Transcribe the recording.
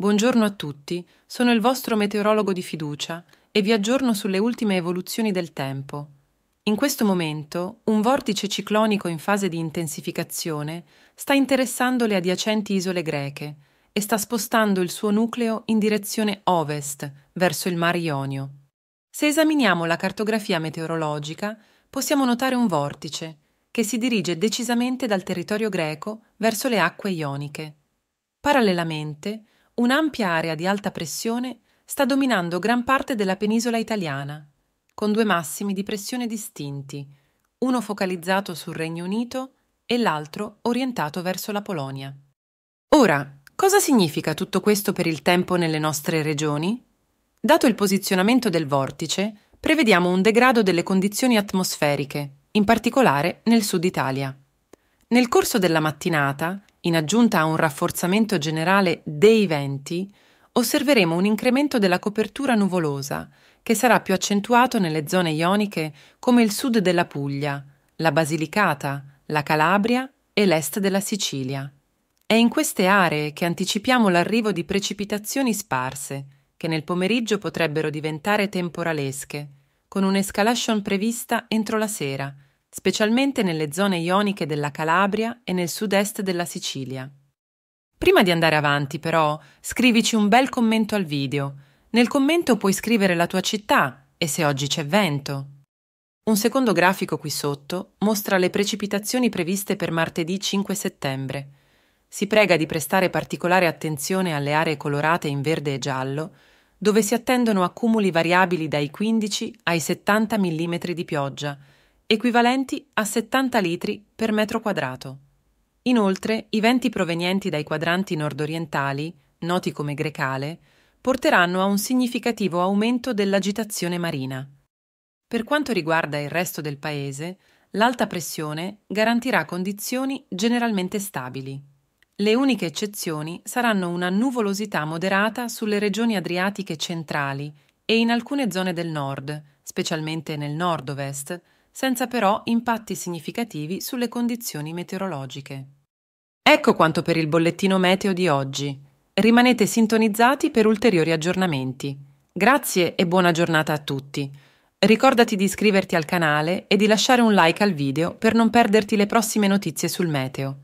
Buongiorno a tutti, sono il vostro meteorologo di fiducia e vi aggiorno sulle ultime evoluzioni del tempo. In questo momento, un vortice ciclonico in fase di intensificazione sta interessando le adiacenti isole greche e sta spostando il suo nucleo in direzione ovest, verso il Mar Ionio. Se esaminiamo la cartografia meteorologica, possiamo notare un vortice che si dirige decisamente dal territorio greco verso le acque ioniche. Parallelamente, un'ampia area di alta pressione sta dominando gran parte della penisola italiana, con due massimi di pressione distinti, uno focalizzato sul Regno Unito e l'altro orientato verso la Polonia. Ora, cosa significa tutto questo per il tempo nelle nostre regioni? Dato il posizionamento del vortice, prevediamo un degrado delle condizioni atmosferiche, in particolare nel sud Italia. Nel corso della mattinata in aggiunta a un rafforzamento generale dei venti, osserveremo un incremento della copertura nuvolosa, che sarà più accentuato nelle zone ioniche come il sud della Puglia, la Basilicata, la Calabria e l'est della Sicilia. È in queste aree che anticipiamo l'arrivo di precipitazioni sparse, che nel pomeriggio potrebbero diventare temporalesche, con un'escalation prevista entro la sera, specialmente nelle zone ioniche della Calabria e nel sud-est della Sicilia. Prima di andare avanti, però, scrivici un bel commento al video. Nel commento puoi scrivere la tua città e se oggi c'è vento. Un secondo grafico qui sotto mostra le precipitazioni previste per martedì 5 settembre. Si prega di prestare particolare attenzione alle aree colorate in verde e giallo, dove si attendono accumuli variabili dai 15 ai 70 mm di pioggia, equivalenti a 70 litri per metro quadrato. Inoltre, i venti provenienti dai quadranti nordorientali, noti come grecale, porteranno a un significativo aumento dell'agitazione marina. Per quanto riguarda il resto del paese, l'alta pressione garantirà condizioni generalmente stabili. Le uniche eccezioni saranno una nuvolosità moderata sulle regioni adriatiche centrali e in alcune zone del nord, specialmente nel nord-ovest, senza però impatti significativi sulle condizioni meteorologiche. Ecco quanto per il bollettino meteo di oggi. Rimanete sintonizzati per ulteriori aggiornamenti. Grazie e buona giornata a tutti. Ricordati di iscriverti al canale e di lasciare un like al video per non perderti le prossime notizie sul meteo.